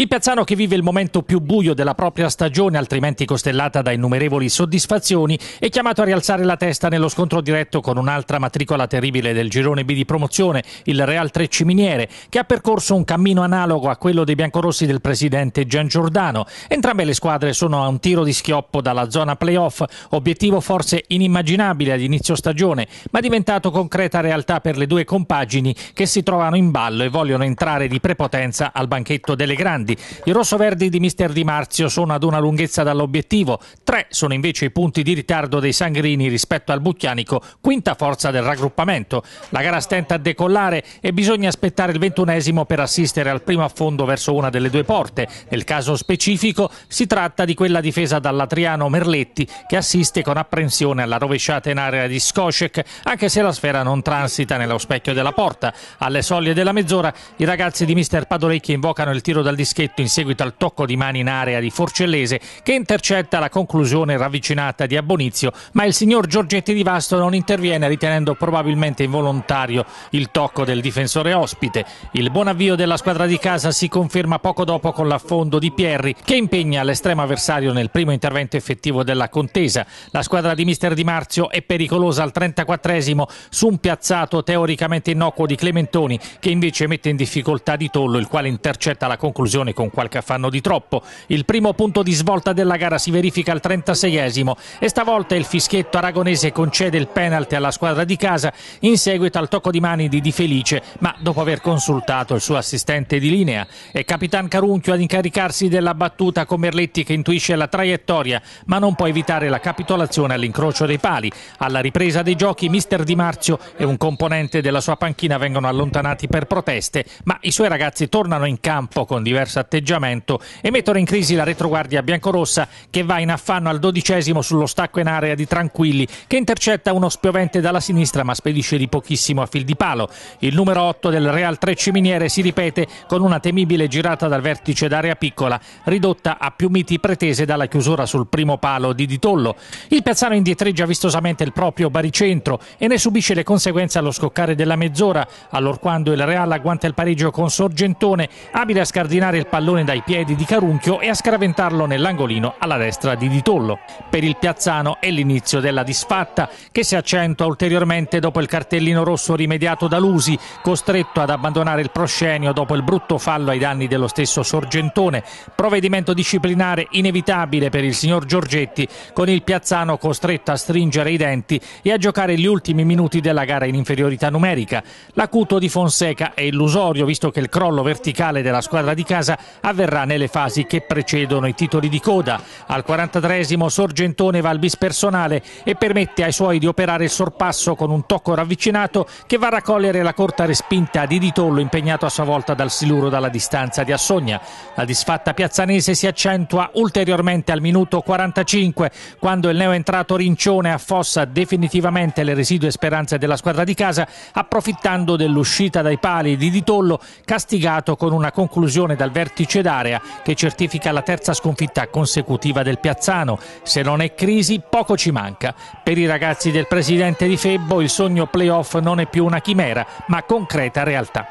Il piazzano che vive il momento più buio della propria stagione, altrimenti costellata da innumerevoli soddisfazioni, è chiamato a rialzare la testa nello scontro diretto con un'altra matricola terribile del girone B di promozione, il Real Trecci Miniere, che ha percorso un cammino analogo a quello dei biancorossi del presidente Gian Giordano. Entrambe le squadre sono a un tiro di schioppo dalla zona playoff, obiettivo forse inimmaginabile ad inizio stagione, ma diventato concreta realtà per le due compagini che si trovano in ballo e vogliono entrare di prepotenza al banchetto delle grandi rossoverdi. I rossoverdi di mister Di Marzio sono ad una lunghezza dall'obiettivo, tre sono invece i punti di ritardo dei sangrini rispetto al Bucchianico, quinta forza del raggruppamento. La gara stenta a decollare e bisogna aspettare il ventunesimo per assistere al primo affondo verso una delle due porte. Nel caso specifico si tratta di quella difesa dall'Atriano Merletti che assiste con apprensione alla rovesciata in area di Skocek, anche se la sfera non transita nello specchio della porta. Alle soglie della mezz'ora i ragazzi di mister Padolecchi invocano il tiro dal dischetto trabocchetto in seguito al tocco di mani in area di Forcellese che intercetta la conclusione ravvicinata di Abbonizio, ma il signor Giorgetti di Vasto non interviene ritenendo probabilmente involontario il tocco del difensore ospite. Il buon avvio della squadra di casa si conferma poco dopo con l'affondo di Pierri che impegna l'estremo avversario nel primo intervento effettivo della contesa. La squadra di mister Di Marzio è pericolosa al 34esimo su un piazzato teoricamente innocuo di Clementoni che invece mette in difficoltà di Tollo il quale intercetta la conclusione prestazione con qualche affanno di troppo. Il primo punto di svolta della gara si verifica al 36esimo e stavolta il fischietto aragonese concede il penalty alla squadra di casa in seguito al tocco di mani di Di Felice, ma dopo aver consultato il suo assistente di linea è Capitan Carunchio ad incaricarsi della battuta con Merletti che intuisce la traiettoria, ma non può evitare la capitolazione all'incrocio dei pali. Alla ripresa dei giochi mister Di Marzio e un componente della sua panchina vengono allontanati per proteste, ma i suoi ragazzi tornano in campo con diversa atteggiamento e mettono in crisi la retroguardia biancorossa che va in affanno al dodicesimo sullo stacco in area di Tranquilli che intercetta uno spiovente dalla sinistra ma spedisce di pochissimo a fil di palo. Il numero 8 del Real Trecci Miniere si ripete con una temibile girata dal vertice d'area piccola ridotta a più miti pretese dalla chiusura sul primo palo di Ditollo. Il Piazzano indietreggia vistosamente il proprio baricentro e ne subisce le conseguenze allo scoccare della mezz'ora allorquando il Real agguanta il pareggio con Sorgentone abile a scardinare il pallone dai piedi di Carunchio e a scaraventarlo nell'angolino alla destra di Ditollo. Per il piazzano è l'inizio della disfatta che si accentua ulteriormente dopo il cartellino rosso rimediato da Lusi, costretto ad abbandonare il proscenio dopo il brutto fallo ai danni dello stesso Sorgentone, provvedimento disciplinare inevitabile per il signor Giorgetti con il piazzano costretto a stringere i denti e a giocare gli ultimi minuti della gara in inferiorità numerica. L'acuto di Fonseca è illusorio visto che il crollo verticale della squadra di casa avverrà nelle fasi che precedono i titoli di coda. Al 43esimo Sorgentone va al bispersonale e permette ai suoi di operare il sorpasso con un tocco ravvicinato che va a raccogliere la corta respinta di Ditollo impegnato a sua volta dal Siluro dalla distanza di Assogna. La disfatta piazzanese si accentua ulteriormente al minuto 45 quando il neo entrato Rincione affossa definitivamente le residue speranze della squadra di casa approfittando dell'uscita dai pali di Ditollo castigato con una conclusione dal vertice vertice d'area che certifica la terza sconfitta consecutiva del Piazzano. Se non è crisi, poco ci manca. Per i ragazzi del presidente di Febbo il sogno playoff non è più una chimera, ma concreta realtà.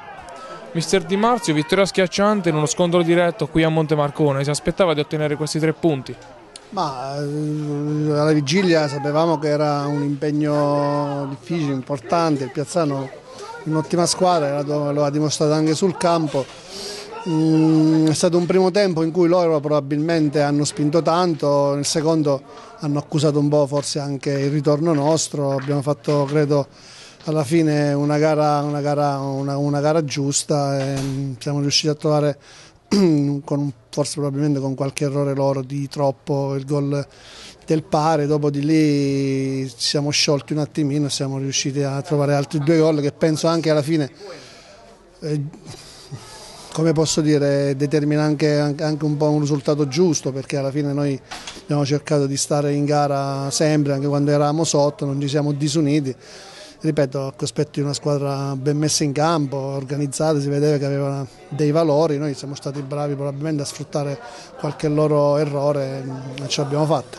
Mister Di Marzio, vittoria schiacciante in uno scontro diretto qui a Monte Marcone. si aspettava di ottenere questi tre punti? Ma eh, alla vigilia sapevamo che era un impegno difficile, importante, il Piazzano un'ottima squadra, lo ha dimostrato anche sul campo Mm, è stato un primo tempo in cui loro probabilmente hanno spinto tanto, nel secondo hanno accusato un po' forse anche il ritorno nostro, abbiamo fatto credo alla fine una gara, una gara, una, una gara giusta, e mm, siamo riusciti a trovare con, forse probabilmente con qualche errore loro di troppo il gol del pare, dopo di lì ci siamo sciolti un attimino, siamo riusciti a trovare altri due gol che penso anche alla fine... Eh, come posso dire, determina anche, anche, un po' un risultato giusto perché alla fine noi abbiamo cercato di stare in gara sempre, anche quando eravamo sotto, non ci siamo disuniti. Ripeto, a cospetto di una squadra ben messa in campo, organizzata, si vedeva che aveva dei valori, noi siamo stati bravi probabilmente a sfruttare qualche loro errore e ce l'abbiamo fatta.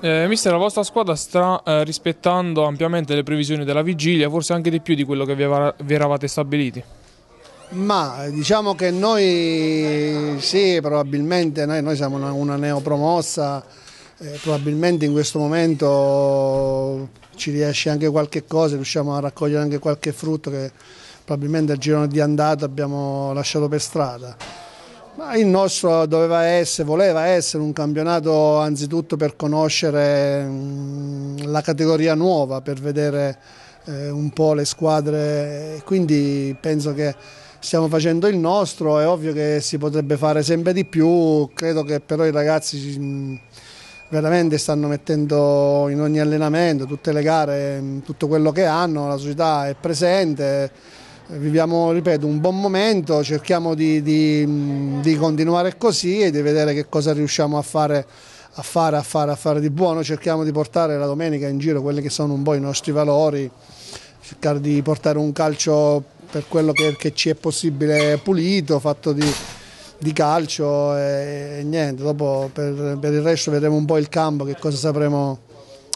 Eh, mister, la vostra squadra sta eh, rispettando ampiamente le previsioni della vigilia, forse anche di più di quello che vi, vi eravate stabiliti. Ma diciamo che noi sì, probabilmente noi, noi siamo una, una neopromossa, eh, probabilmente in questo momento ci riesce anche qualche cosa, riusciamo a raccogliere anche qualche frutto che probabilmente al girone di andata abbiamo lasciato per strada. Ma il nostro doveva essere, voleva essere un campionato anzitutto per conoscere mm, la categoria nuova, per vedere eh, un po' le squadre, quindi penso che stiamo facendo il nostro, è ovvio che si potrebbe fare sempre di più, credo che però i ragazzi mm, veramente stanno mettendo in ogni allenamento, tutte le gare, mm, tutto quello che hanno, la società è presente, viviamo, ripeto, un buon momento, cerchiamo di, di, mm, di continuare così e di vedere che cosa riusciamo a fare, a fare, a fare, a fare di buono, cerchiamo di portare la domenica in giro quelli che sono un po' i nostri valori, cercare di portare un calcio per quello che, che ci è possibile pulito, fatto di, di calcio e, e, niente, dopo per, per, il resto vedremo un po' il campo, che cosa sapremo,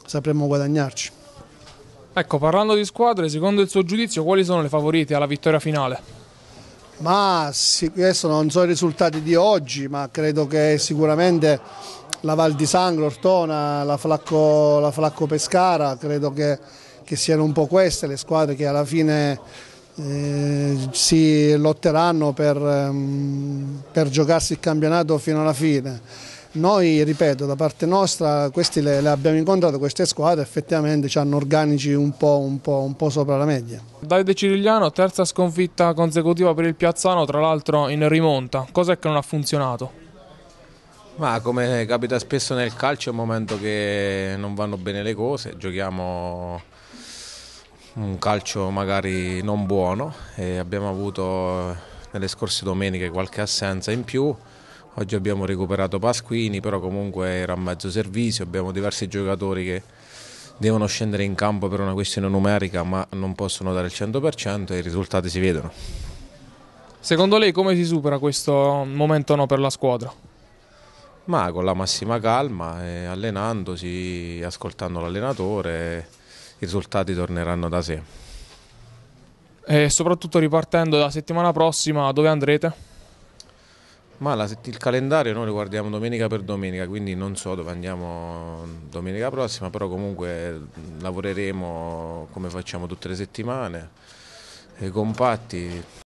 sapremo guadagnarci. Ecco, parlando di squadre, secondo il suo giudizio quali sono le favorite alla vittoria finale? Ma sì, adesso non so i risultati di oggi, ma credo che sicuramente la Val di Sangro, Ortona, la Flacco, la Flacco Pescara, credo che, che, siano un po' queste le squadre che alla fine eh, si lotteranno per, ehm, per, giocarsi il campionato fino alla fine. Noi, ripeto, da parte nostra, questi le, le abbiamo incontrate, queste squadre effettivamente ci hanno organici un po', un, po', un po', sopra la media. Davide Cirigliano, terza sconfitta consecutiva per il Piazzano, tra l'altro in rimonta. Cos'è che non ha funzionato? Ma come capita spesso nel calcio, è un momento che non vanno bene le cose, giochiamo un calcio magari non buono e abbiamo avuto nelle scorse domeniche qualche assenza in più. Oggi abbiamo recuperato Pasquini, però comunque era a mezzo servizio, abbiamo diversi giocatori che devono scendere in campo per una questione numerica ma non possono dare il 100% e i risultati si vedono. Secondo lei come si supera questo momento no per la squadra? Ma con la massima calma, eh, allenandosi, ascoltando l'allenatore i risultati torneranno da sé. E soprattutto ripartendo la settimana prossima, dove andrete? Ma la, il calendario noi lo guardiamo domenica per domenica, quindi non so dove andiamo domenica prossima, però comunque lavoreremo come facciamo tutte le settimane, compatti.